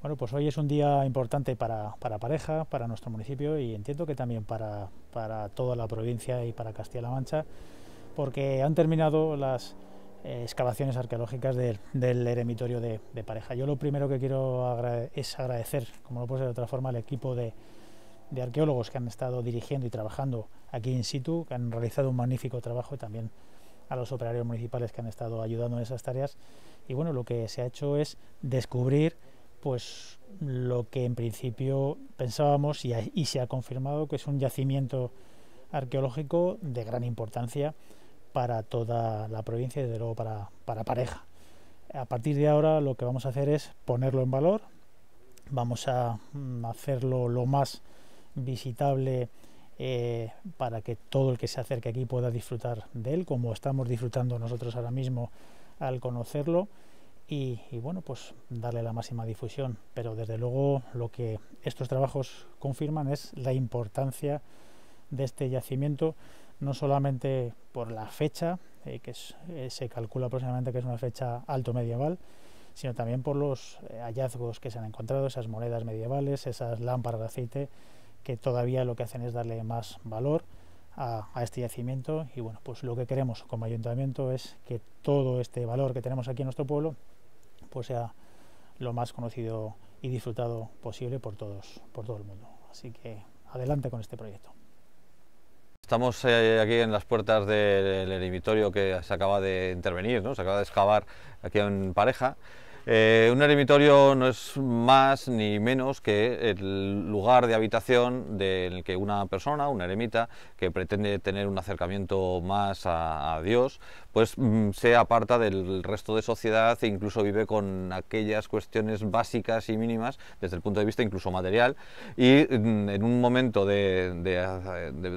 Bueno, pues hoy es un día importante para, para Pareja, para nuestro municipio y entiendo que también para, para toda la provincia y para Castilla-La Mancha, porque han terminado las eh, excavaciones arqueológicas del eremitorio de, Pareja. Yo lo primero que quiero es agradecer, como lo puede ser de otra forma, al equipo de, de arqueólogos que han estado dirigiendo y trabajando aquí in situ, que han realizado un magnífico trabajo y también a los operarios municipales que han estado ayudando en esas tareas. Y bueno, lo que se ha hecho es descubrir pues lo que en principio pensábamos y, se ha confirmado que es un yacimiento arqueológico de gran importancia para toda la provincia y desde luego para, pareja. A partir de ahora lo que vamos a hacer es ponerlo en valor, vamos a mm, hacerlo lo más visitable eh, para que todo el que se acerque aquí pueda disfrutar de él, como estamos disfrutando nosotros ahora mismo al conocerlo y, bueno, pues darle la máxima difusión. Pero desde luego lo que estos trabajos confirman es la importancia de este yacimiento, no solamente por la fecha, eh, que eh, se calcula aproximadamente que es una fecha alto medieval, sino también por los eh, hallazgos que se han encontrado, esas monedas medievales, esas lámparas de aceite, que todavía lo que hacen es darle más valor. A, a, este yacimiento y bueno, pues lo que queremos como ayuntamiento es que todo este valor que tenemos aquí en nuestro pueblo pues sea lo más conocido y disfrutado posible por todos, por todo el mundo. Así que adelante con este proyecto. Estamos eh, aquí en las puertas del eremitorio que se acaba de intervenir, ¿no? se acaba de excavar aquí en pareja. Eh, un eremitorio no es más ni menos que el lugar de habitación del que una persona, un eremita, que pretende tener un acercamiento más a, Dios, pues mm, se aparta del resto de sociedad e incluso vive con aquellas cuestiones básicas y mínimas desde el punto de vista incluso material y mm, en un momento de,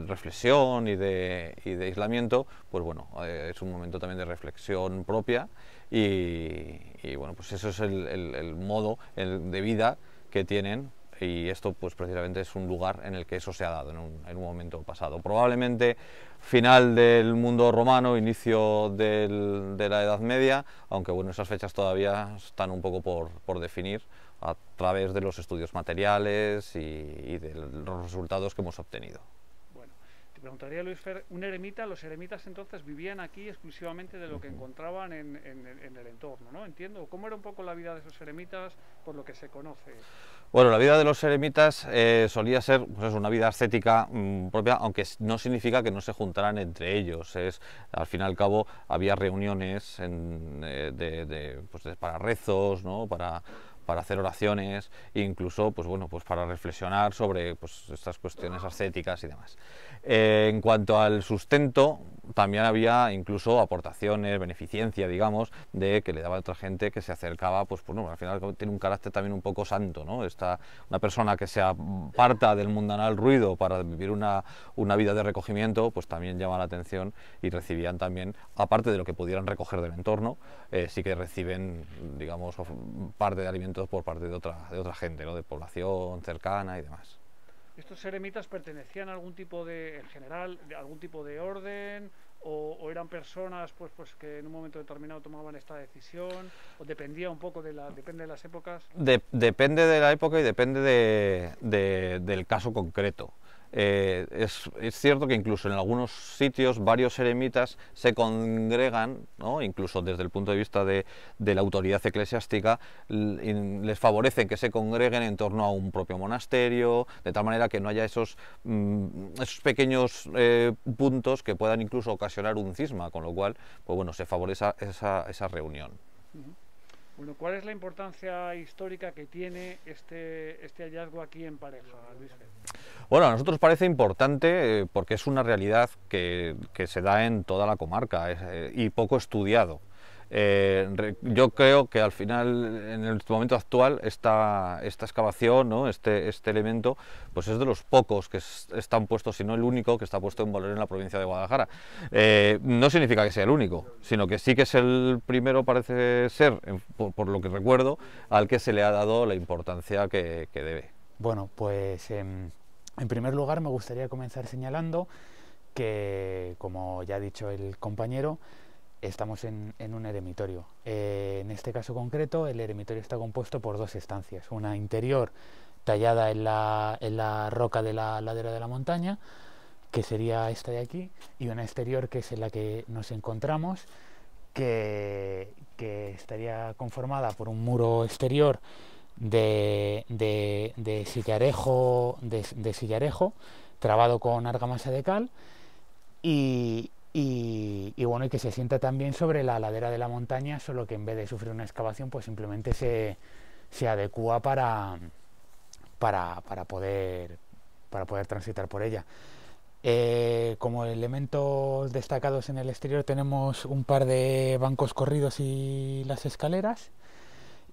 reflexión y de, de, aislamiento, pues bueno, eh, es un momento también de reflexión propia y, y bueno, pues es eso es el, modo de vida que tienen y esto pues precisamente es un lugar en el que eso se ha dado en un, momento pasado. Probablemente final del mundo romano, inicio de la Edad Media, aunque bueno, esas fechas todavía están un poco por, definir a través de los estudios materiales y de los resultados que hemos obtenido preguntaría Luis Fer, ¿un eremita? ¿Los eremitas entonces vivían aquí exclusivamente de lo que encontraban en, el entorno, ¿no? Entiendo. ¿Cómo era un poco la vida de esos eremitas por lo que se conoce? Bueno, la vida de los eremitas eh, solía ser pues, una vida ascética mm, propia, aunque no significa que no se juntaran entre ellos. Es, al fin y al cabo había reuniones eh, de, pues, para rezos, ¿no? Para para hacer oraciones, incluso pues bueno, pues para reflexionar sobre pues, estas cuestiones ascéticas y demás. Eh, en cuanto al sustento, también había incluso aportaciones, beneficencia, digamos, de que le daba a otra gente que se acercaba, pues, al final tiene un carácter también un poco santo, ¿no? una persona que se aparta del mundanal ruido para vivir una, vida de recogimiento, pues también llama la atención y recibían también, aparte de lo que pudieran recoger del entorno, eh, sí que reciben, digamos, parte de alimentos por parte de otra, de otra gente, ¿no? de población cercana y demás. ¿Estos eremitas pertenecían a algún tipo de, general, de algún tipo de orden? O, eran personas pues, pues que en un momento determinado tomaban esta decisión? ¿O dependía un poco de, la, depende de las épocas? depende de la época y depende de, del caso concreto. Eh, es, cierto que incluso en algunos sitios varios eremitas se congregan, incluso desde el punto de vista de, la autoridad eclesiástica, les favorecen que se congreguen en torno a un propio monasterio, de tal manera que no haya esos, mm, esos pequeños eh, puntos que puedan incluso ocasionar un cisma, con lo cual pues bueno, se favorece esa, esa reunión. Bueno, ¿cuál es la importancia histórica que tiene este, este hallazgo aquí en Pareja, Luis? Bueno, a nosotros parece importante eh, porque es una realidad que, se da en toda la comarca eh, y poco estudiado. Eh, yo creo que al final, en el momento actual, esta, excavación, este, este, elemento, pues es de los pocos que están puestos, si no el único, que está puesto en valor en la provincia de Guadalajara. Eh, no significa que sea el único, sino que sí que es el primero, parece ser, por, lo que recuerdo, al que se le ha dado la importancia que, debe. Bueno, pues em, en primer lugar me gustaría comenzar señalando que, como ya ha dicho el compañero, estamos en, un eremitorio. Eh, en este caso concreto, el eremitorio está compuesto por dos estancias, una interior tallada en la, roca de la ladera de la montaña, que sería esta de aquí, y una exterior que es en la que nos encontramos, que, estaría conformada por un muro exterior de, de, sillarejo, de sillarejo, trabado con argamasa de cal, y, y, bueno, y que se sienta también sobre la ladera de la montaña, solo que en vez de sufrir una excavación, pues simplemente se, se adecua para, para, poder, para poder transitar por ella. Eh, como elementos destacados en el exterior tenemos un par de bancos corridos y las escaleras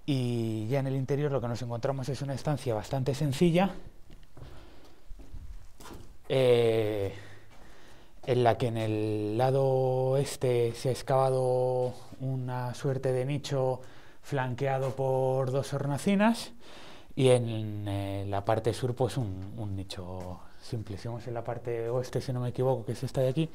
y ya en el interior lo que nos encontramos es una estancia bastante sencilla. Eh, en la que en el lado este se ha excavado una suerte de nicho flanqueado por dos hornacinas y en eh, la parte sur pues un, nicho simple. Si vamos en la parte oeste, si no me equivoco, que es esta de aquí,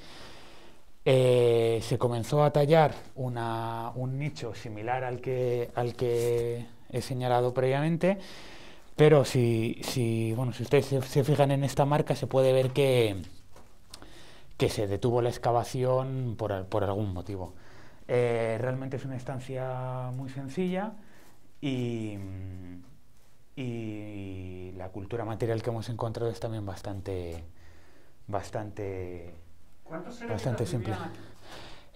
eh, se comenzó a tallar una, un nicho similar al que, al que he señalado previamente, pero si, si, bueno, si ustedes se fijan en esta marca se puede ver que que se detuvo la excavación por, algún motivo. Eh, realmente es una estancia muy sencilla y, la cultura material que hemos encontrado es también bastante, bastante, bastante simple.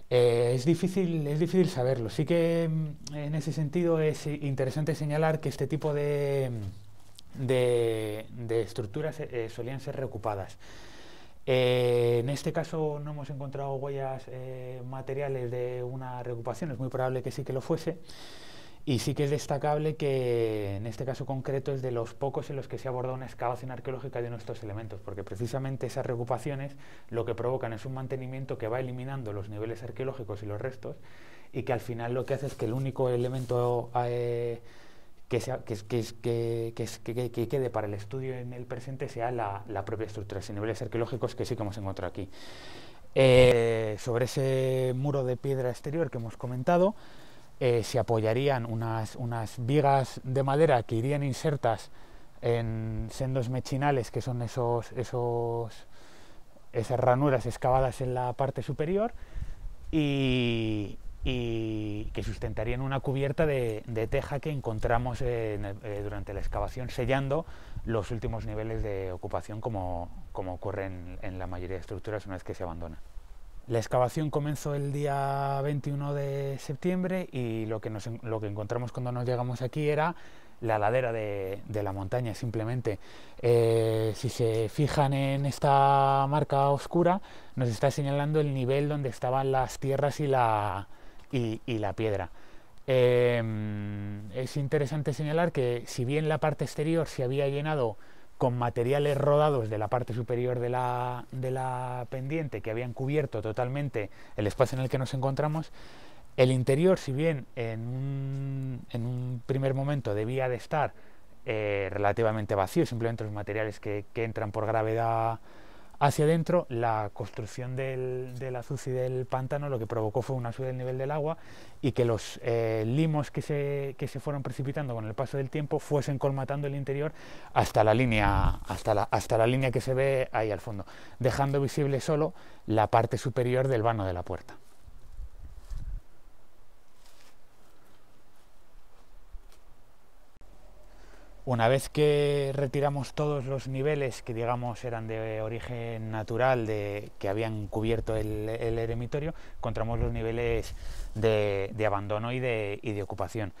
Eh, es, difícil, es difícil saberlo. Sí que mm, en ese sentido es interesante señalar que este tipo de, de, estructuras eh, solían ser reocupadas. Eh, en este caso no hemos encontrado huellas eh, materiales de una recuperación. es muy probable que sí que lo fuese. Y sí que es destacable que en este caso concreto es de los pocos en los que se ha abordado una excavación arqueológica de nuestros elementos, porque precisamente esas recuperaciones lo que provocan es un mantenimiento que va eliminando los niveles arqueológicos y los restos, y que al final lo que hace es que el único elemento eh, que, sea, que, que, que, quede para el estudio en el presente sea la, la propia estructura, sin niveles arqueológicos que sí que hemos encontrado aquí. Eh, sobre ese muro de piedra exterior que hemos comentado, eh, se apoyarían unas, unas vigas de madera que irían insertas en sendos mechinales, que son esos, esos, esas ranuras excavadas en la parte superior, y, y que sustentarían una cubierta de, teja que encontramos eh, eh, durante la excavación, sellando los últimos niveles de ocupación como, como ocurre en, la mayoría de estructuras una vez que se abandona. La excavación comenzó el día 21 de septiembre y lo que, lo que encontramos cuando nos llegamos aquí era la ladera de, la montaña, simplemente. Eh, si se fijan en esta marca oscura, nos está señalando el nivel donde estaban las tierras y la, y, la piedra. Em, es interesante señalar que si bien la parte exterior se había llenado con materiales rodados de la parte superior de la, de la pendiente que habían cubierto totalmente el espacio en el que nos encontramos, el interior, si bien en un, primer momento debía de estar eh, relativamente vacío, simplemente los materiales que entran por gravedad hacia adentro, la construcción del, azuci del pantano lo que provocó fue una subida del nivel del agua y que los eh, limos que se, fueron precipitando con el paso del tiempo fuesen colmatando el interior hasta la línea, hasta la línea que se ve ahí al fondo, dejando visible solo la parte superior del vano de la puerta. Una vez que retiramos todos los niveles que digamos eran de origen natural, de, que habían cubierto el, eremitorio, encontramos los niveles de, abandono y de, ocupación.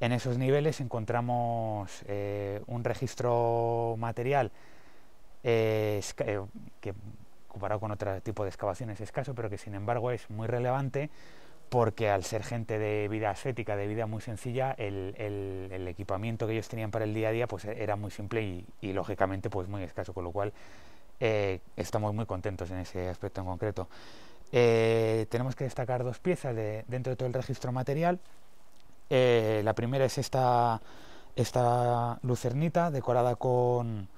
En esos niveles encontramos eh, un registro material eh, eh, que comparado con otro tipo de excavaciones es escaso, pero que sin embargo es muy relevante porque al ser gente de vida ascética, de vida muy sencilla, el, equipamiento que ellos tenían para el día a día pues era muy simple y, lógicamente pues muy escaso, con lo cual eh, estamos muy contentos en ese aspecto en concreto. Eh, tenemos que destacar dos piezas dentro de todo el registro material. Eh, la primera es esta, esta lucernita decorada con,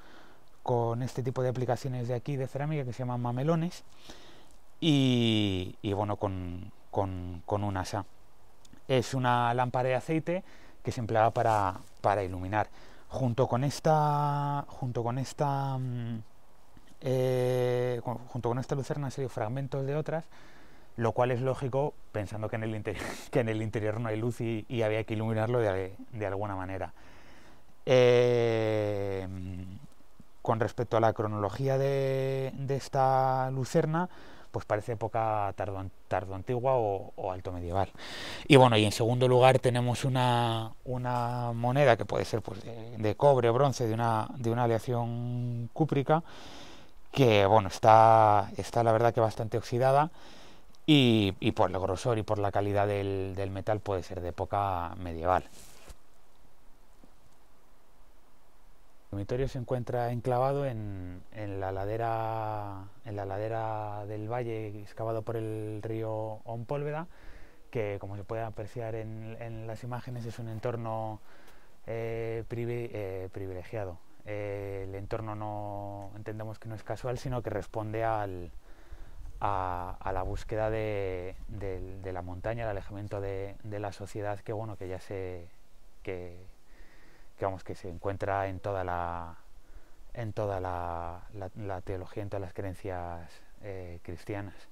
este tipo de aplicaciones de aquí de cerámica que se llaman mamelones y bueno, con, con, con un asa. Es una lámpara de aceite que se empleaba para, iluminar. Junto con esta, junto con esta, mm, eh, junto con esta lucerna han salido fragmentos de otras, lo cual es lógico pensando que en el interior, no hay luz y, había que iluminarlo de, alguna manera. Eh, con respecto a la cronología de esta lucerna, pues parece época tardo, o, alto medieval. Y bueno, y en segundo lugar tenemos una, moneda que puede ser pues, de, cobre o bronce, de una, aleación cúprica, que bueno, está, está la verdad que bastante oxidada. Y, por el grosor y por la calidad del, del metal puede ser de época medieval. El dormitorio se encuentra enclavado en, la ladera, del valle excavado por el río Ompólveda, que como se puede apreciar en, las imágenes es un entorno eh, eh, privilegiado. Eh, el entorno no entendemos que no es casual, sino que responde a, la búsqueda de, la montaña, al alejamiento de, la sociedad que bueno que ya se que, que que se encuentra en toda la en la, teología, en todas las creencias eh, cristianas.